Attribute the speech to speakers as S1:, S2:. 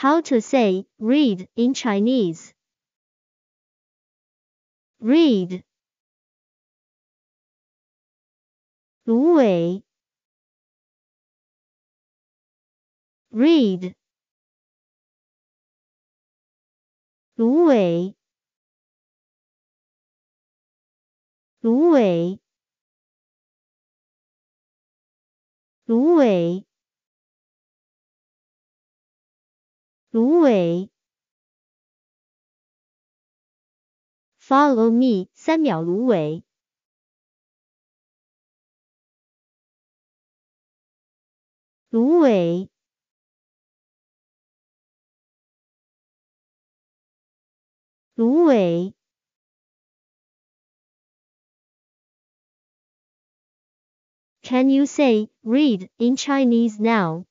S1: How to say read in Chinese. Read. 芦苇 read 芦苇芦苇芦苇芦苇，Follow me，三秒芦苇。芦苇芦苇，Can you say read in Chinese now?